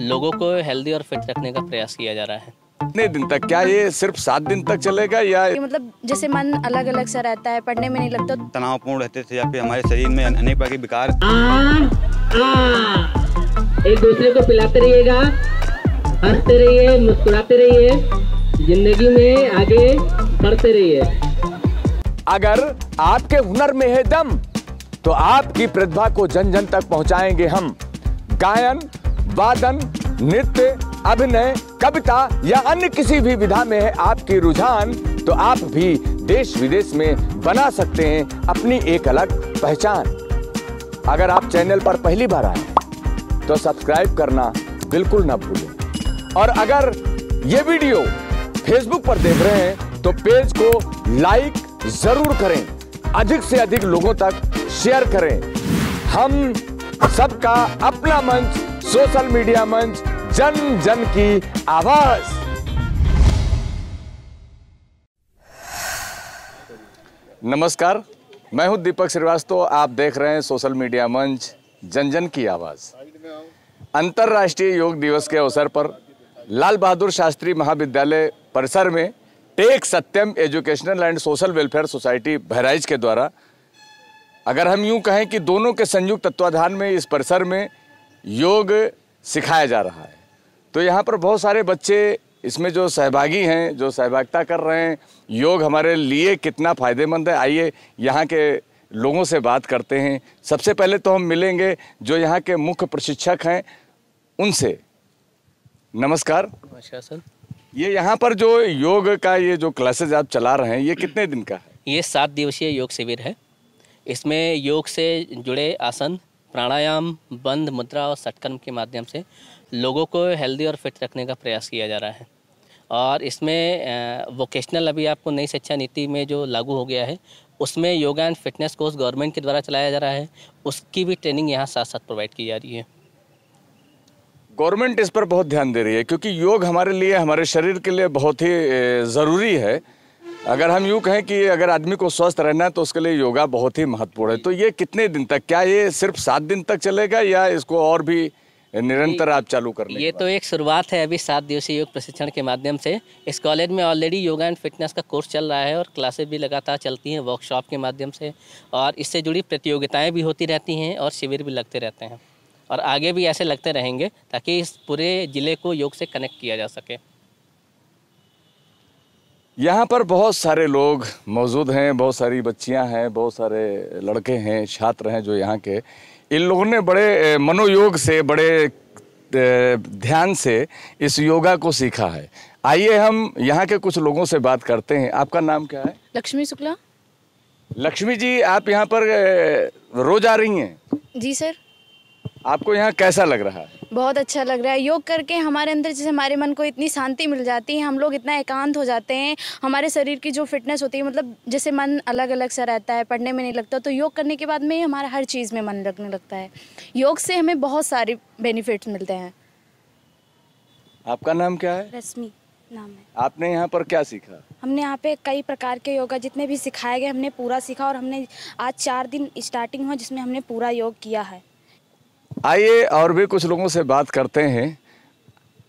लोगों को हेल्दी और फिट रखने का प्रयास किया जा रहा है कितने दिन तक क्या ये सिर्फ सात दिन तक चलेगा या मतलब जैसे मन अलग अलग सा रहता है पढ़ने में नहीं लगता तनावपूर्ण रहते थे या फिर हमारे शरीर में अनेक प्रकार के विकार एक दूसरे को पिलाते रहिएगा हंसते रहिए मुस्कुराते रहिए जिंदगी में आगे बढ़ते रहिए अगर आपके हुनर में है दम तो आपकी प्रतिभा को जन जन तक पहुंचाएंगे हम गायन वादन नृत्य अभिनय कविता या अन्य किसी भी विधा में है आपकी रुझान तो आप भी देश विदेश में बना सकते हैं अपनी एक अलग पहचान अगर आप चैनल पर पहली बार आए तो सब्सक्राइब करना बिल्कुल ना भूलें और अगर ये वीडियो फेसबुक पर देख रहे हैं तो पेज को लाइक जरूर करें अधिक से अधिक लोगों तक शेयर करें हम सबका अपना मंच सोशल मीडिया मंच जन जन की आवाज नमस्कार मैं हूं दीपक श्रीवास्तव आप देख रहे हैं सोशल मीडिया मंच जन जन की आवाज अंतर्राष्ट्रीय योग दिवस के अवसर पर लाल बहादुर शास्त्री महाविद्यालय परिसर में tech Satyam educational and social welfare society Bahraich के द्वारा अगर हम यूं कहें कि दोनों के संयुक्त तत्वाधान में इस परिसर में योग सिखाया जा रहा है तो यहाँ पर बहुत सारे बच्चे इसमें जो सहभागी हैं जो सहभागिता कर रहे हैं योग हमारे लिए कितना फ़ायदेमंद है आइए यहाँ के लोगों से बात करते हैं सबसे पहले तो हम मिलेंगे जो यहाँ के मुख्य प्रशिक्षक हैं उनसे नमस्कार नमस्कार सर ये यहाँ पर जो योग का ये जो क्लासेज आप चला रहे हैं ये कितने दिन का है ये सात दिवसीय योग शिविर है इसमें योग से जुड़े आसन प्राणायाम बंद मुद्रा और सटकर्म के माध्यम से लोगों को हेल्दी और फिट रखने का प्रयास किया जा रहा है और इसमें वोकेशनल अभी आपको नई शिक्षा नीति में जो लागू हो गया है उसमें yoga and fitness course government के द्वारा चलाया जा रहा है उसकी भी ट्रेनिंग यहाँ साथ साथ प्रोवाइड की जा रही है गवर्नमेंट इस पर बहुत ध्यान दे रही है क्योंकि योग हमारे लिए हमारे शरीर के लिए बहुत ही ज़रूरी है अगर हम यूँ कहें कि अगर आदमी को स्वस्थ रहना है तो उसके लिए योगा बहुत ही महत्वपूर्ण है तो ये कितने दिन तक क्या ये सिर्फ सात दिन तक चलेगा या इसको और भी निरंतर आप चालू कर ये तो एक शुरुआत है अभी सात दिवसीय योग प्रशिक्षण के माध्यम से इस कॉलेज में ऑलरेडी योगा एंड फिटनेस का कोर्स चल रहा है और क्लासेस भी लगातार चलती हैं वर्कशॉप के माध्यम से और इससे जुड़ी प्रतियोगिताएं भी होती रहती हैं और शिविर भी लगते रहते हैं और आगे भी ऐसे लगते रहेंगे ताकि इस पूरे ज़िले को योग से कनेक्ट किया जा सके यहाँ पर बहुत सारे लोग मौजूद हैं बहुत सारी बच्चियाँ हैं बहुत सारे लड़के हैं छात्र हैं जो यहाँ के इन लोगों ने बड़े मनोयोग से बड़े ध्यान से इस योगा को सीखा है आइए हम यहाँ के कुछ लोगों से बात करते हैं आपका नाम क्या है लक्ष्मी शुक्ला लक्ष्मी जी आप यहाँ पर रोज आ रही हैं जी सर आपको यहाँ कैसा लग रहा है बहुत अच्छा लग रहा है योग करके हमारे अंदर जैसे हमारे मन को इतनी शांति मिल जाती है हम लोग इतना एकांत हो जाते हैं हमारे शरीर की जो फिटनेस होती है मतलब जैसे मन अलग अलग सा रहता है पढ़ने में नहीं लगता तो योग करने के बाद में हमारा हर चीज़ में मन लगने लगता है योग से हमें बहुत सारे बेनिफिट्स मिलते हैं आपका नाम क्या है रश्मि नाम है आपने यहाँ पर क्या सीखा हमने यहाँ पे कई प्रकार के योगा जितने भी सिखाए गए हमने पूरा सीखा और हमने आज चार दिन स्टार्टिंग हुआ जिसमें हमने पूरा योग किया है आइए और भी कुछ लोगों से बात करते हैं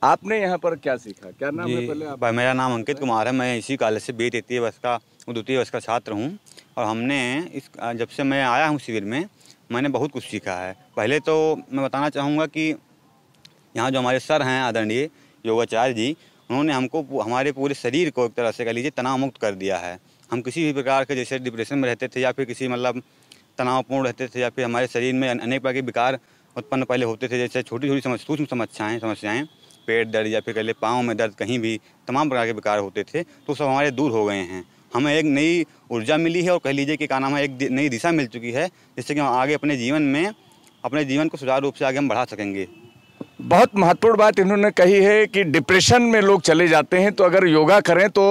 आपने यहाँ पर क्या सीखा क्या नाम है पहले आप मेरा नाम अंकित कुमार है मैं इसी कॉलेज से बी तृतीय वर्ष का द्वितीय वर्ष का छात्र हूँ और हमने इस जब से मैं आया हूँ शिविर में मैंने बहुत कुछ सीखा है पहले तो मैं बताना चाहूँगा कि यहाँ जो हमारे सर हैं आदरणीय योगाचार्य जी उन्होंने हमको हमारे पूरे शरीर को एक तरह से कह लीजिए तनाव मुक्त कर दिया है हम किसी भी प्रकार के जैसे डिप्रेशन में रहते थे या फिर किसी मतलब तनावपूर्ण रहते थे या फिर हमारे शरीर में अनेक प्रकार के विकार उत्पन्न पहले होते थे जैसे छोटी छोटी समस्या सूक्ष्म समस्याएँ समस्याएँ पेट दर्द या फिर कहले पाँव में दर्द कहीं भी तमाम प्रकार के विकार होते थे तो सब हमारे दूर हो गए हैं हमें एक नई ऊर्जा मिली है और कह लीजिए कि का नाम है एक नई दिशा मिल चुकी है जिससे कि हम आगे अपने जीवन में अपने जीवन को सुचारू रूप से आगे हम बढ़ा सकेंगे बहुत महत्वपूर्ण बात इन्होंने कही है कि डिप्रेशन में लोग चले जाते हैं तो अगर योगा करें तो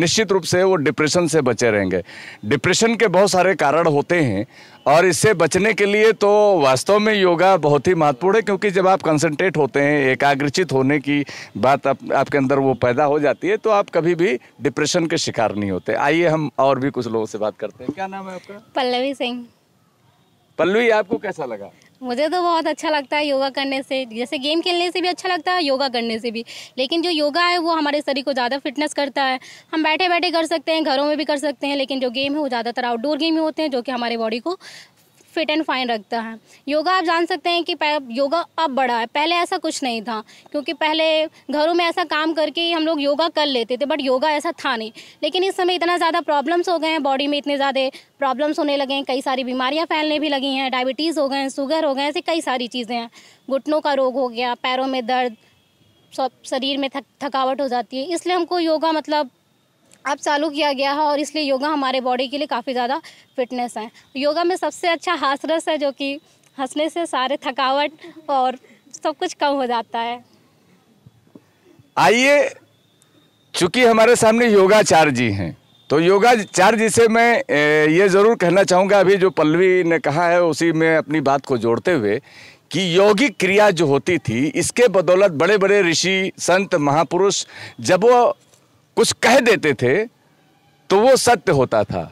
निश्चित रूप से वो डिप्रेशन से बचे रहेंगे डिप्रेशन के बहुत सारे कारण होते हैं और इससे बचने के लिए तो वास्तव में योगा बहुत ही महत्वपूर्ण है क्योंकि जब आप कंसंट्रेट होते हैं एकाग्रचित होने की बात आप, आपके अंदर वो पैदा हो जाती है तो आप कभी भी डिप्रेशन के शिकार नहीं होते आइए हम और भी कुछ लोगों से बात करते हैं क्या नाम है आपका पल्लवी सिंह पल्लवी आपको कैसा लगा मुझे तो बहुत अच्छा लगता है योगा करने से जैसे गेम खेलने से भी अच्छा लगता है योगा करने से भी लेकिन जो योगा है वो हमारे शरीर को ज़्यादा फिटनेस करता है हम बैठे बैठे कर सकते हैं घरों में भी कर सकते हैं लेकिन जो गेम है वो ज़्यादातर आउटडोर गेम ही होते हैं जो कि हमारे बॉडी को फिट एंड फाइन रखता है योगा आप जान सकते हैं कि योगा अब बड़ा है पहले ऐसा कुछ नहीं था क्योंकि पहले घरों में ऐसा काम करके हम लोग योगा कर लेते थे बट योगा ऐसा था नहीं लेकिन इस समय इतना ज़्यादा प्रॉब्लम्स हो गए हैं बॉडी में इतने ज़्यादा प्रॉब्लम्स होने लगे हैं कई सारी बीमारियाँ फैलने भी लगी हैं डायबिटीज़ हो गए हैं शुगर हो गए ऐसी कई सारी चीज़ें हैं घुटनों का रोग हो गया पैरों में दर्द सब शरीर में थक थकावट हो जाती है इसलिए हमको योगा मतलब अब चालू किया गया है और इसलिए योगा हमारे बॉडी के लिए काफ़ी ज़्यादा फिटनेस है योगा में सबसे अच्छा हासरस है जो कि हंसने से सारे थकावट और सब कुछ कम हो जाता है आइए चूंकि हमारे सामने योगाचार्य जी हैं तो योगाचार्य जी से मैं ये ज़रूर कहना चाहूँगा अभी जो पल्लवी ने कहा है उसी में अपनी बात को जोड़ते हुए कि यौगिक क्रिया जो होती थी इसके बदौलत बड़े बड़े ऋषि संत महापुरुष जब वो कुछ कह देते थे तो वो सत्य होता था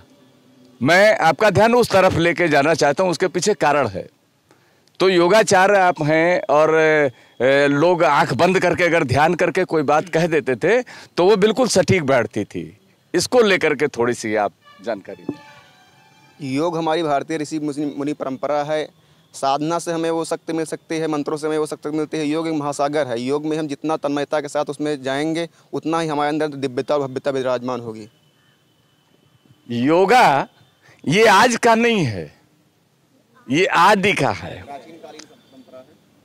मैं आपका ध्यान उस तरफ लेके जाना चाहता हूँ उसके पीछे कारण है तो योगाचार आप हैं और लोग आंख बंद करके अगर ध्यान करके कोई बात कह देते थे तो वो बिल्कुल सटीक बैठती थी इसको लेकर के थोड़ी सी आप जानकारी योग हमारी भारतीय ऋषि मुनि परंपरा है साधना से हमें वो शक्ति मिल सकती है मंत्रों से हमें वो शक्ति मिलती है योग एक महासागर है योग में हम जितना तन्मयता के साथ उसमें जाएंगे उतना ही हमारे अंदर दिव्यता और भव्यता विराजमान होगी योगा ये आज का नहीं है ये आदि का है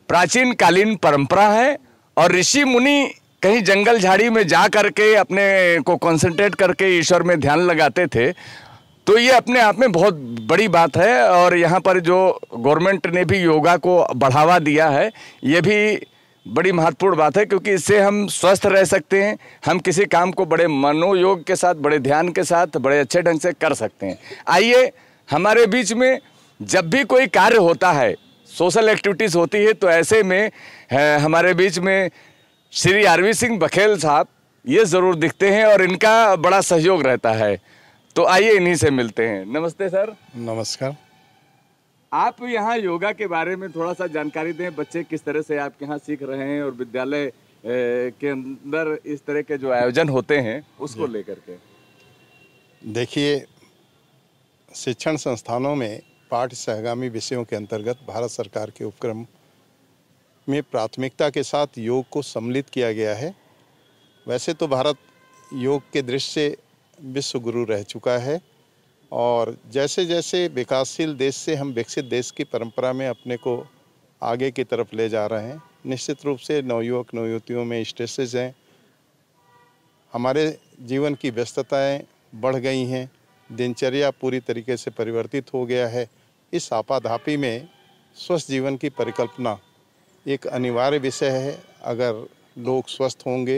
प्राचीन कालीन परंपरा है और ऋषि मुनि कहीं जंगल झाड़ी में जा करके अपने को कंसंट्रेट करके ईश्वर में ध्यान लगाते थे तो ये अपने आप में बहुत बड़ी बात है और यहाँ पर जो गवर्नमेंट ने भी योगा को बढ़ावा दिया है ये भी बड़ी महत्वपूर्ण बात है क्योंकि इससे हम स्वस्थ रह सकते हैं हम किसी काम को बड़े मनोयोग के साथ बड़े ध्यान के साथ बड़े अच्छे ढंग से कर सकते हैं आइए हमारे बीच में जब भी कोई कार्य होता है सोशल एक्टिविटीज़ होती है तो ऐसे में हमारे बीच में श्री आरवी सिंह बघेल साहब ये ज़रूर दिखते हैं और इनका बड़ा सहयोग रहता है तो आइए इन्हीं से मिलते हैं नमस्ते सर नमस्कार आप यहाँ योगा के बारे में थोड़ा सा जानकारी दें बच्चे किस तरह से आपके यहाँ सीख रहे हैं और विद्यालय के अंदर इस तरह के जो आयोजन होते हैं उसको लेकर के देखिए शिक्षण संस्थानों में पाठ सहगामी विषयों के अंतर्गत भारत सरकार के उपक्रम में प्राथमिकता के साथ योग को सम्मिलित किया गया है वैसे तो भारत योग के दृश्य से विश्व गुरु रह चुका है और जैसे जैसे विकासशील देश से हम विकसित देश की परंपरा में अपने को आगे की तरफ ले जा रहे हैं निश्चित रूप से नवयुवक नवयुवतियों में स्ट्रेसेज हैं हमारे जीवन की व्यस्तताएं बढ़ गई हैं दिनचर्या पूरी तरीके से परिवर्तित हो गया है इस आपाधापी में स्वस्थ जीवन की परिकल्पना एक अनिवार्य विषय है अगर लोग स्वस्थ होंगे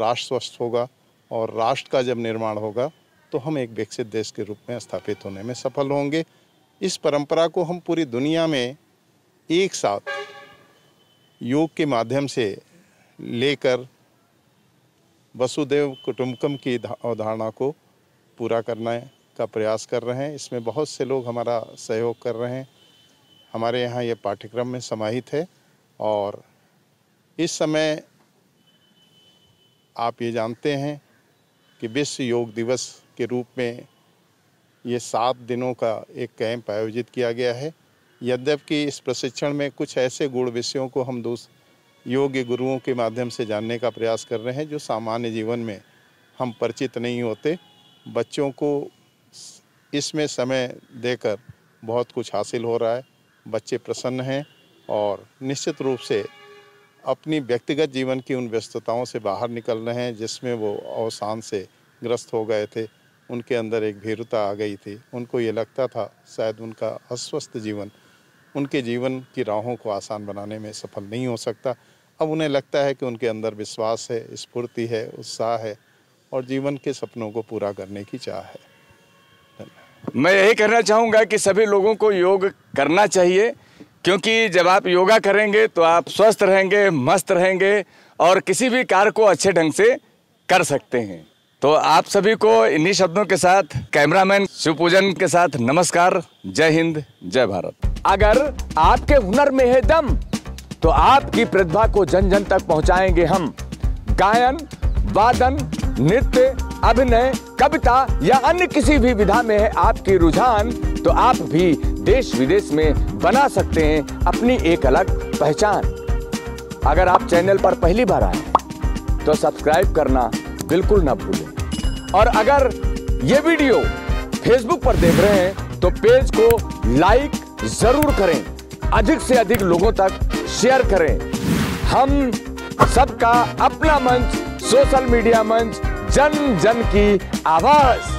राष्ट्र स्वस्थ होगा और राष्ट्र का जब निर्माण होगा तो हम एक विकसित देश के रूप में स्थापित होने में सफल होंगे इस परंपरा को हम पूरी दुनिया में एक साथ योग के माध्यम से लेकर वसुदेव कुटुम्बकम की अवधारणा को पूरा करने का प्रयास कर रहे हैं इसमें बहुत से लोग हमारा सहयोग कर रहे हैं हमारे यहाँ ये पाठ्यक्रम में समाहित है और इस समय आप ये जानते हैं कि विश्व योग दिवस के रूप में ये सात दिनों का एक कैंप आयोजित किया गया है यद्यपि इस प्रशिक्षण में कुछ ऐसे गुण विषयों को हम दोस्त योग्य गुरुओं के माध्यम से जानने का प्रयास कर रहे हैं जो सामान्य जीवन में हम परिचित नहीं होते बच्चों को इसमें समय देकर बहुत कुछ हासिल हो रहा है बच्चे प्रसन्न हैं और निश्चित रूप से अपनी व्यक्तिगत जीवन की उन व्यस्तताओं से बाहर निकल रहे हैं जिसमें वो अवसान से ग्रस्त हो गए थे उनके अंदर एक भीरुता आ गई थी उनको ये लगता था शायद उनका अस्वस्थ जीवन उनके जीवन की राहों को आसान बनाने में सफल नहीं हो सकता अब उन्हें लगता है कि उनके अंदर विश्वास है स्फूर्ति है उत्साह है और जीवन के सपनों को पूरा करने की चाह है मैं यही कहना चाहूँगा कि सभी लोगों को योग करना चाहिए क्योंकि जब आप योगा करेंगे तो आप स्वस्थ रहेंगे मस्त रहेंगे और किसी भी कार्य को अच्छे ढंग से कर सकते हैं तो आप सभी को इन्हीं शब्दों के साथ कैमरामैन शिव पूजन के साथ नमस्कार जय हिंद जय भारत अगर आपके हुनर में है दम तो आपकी प्रतिभा को जन जन तक पहुंचाएंगे हम गायन वादन नृत्य अभिनय कविता या अन्य किसी भी विधा में है आपकी रुझान तो आप भी देश विदेश में बना सकते हैं अपनी एक अलग पहचान अगर आप चैनल पर पहली बार आए तो सब्सक्राइब करना बिल्कुल ना भूलें और अगर ये वीडियो फेसबुक पर देख रहे हैं तो पेज को लाइक जरूर करें अधिक से अधिक लोगों तक शेयर करें हम सबका अपना मंच सोशल मीडिया मंच जन जन की आवाज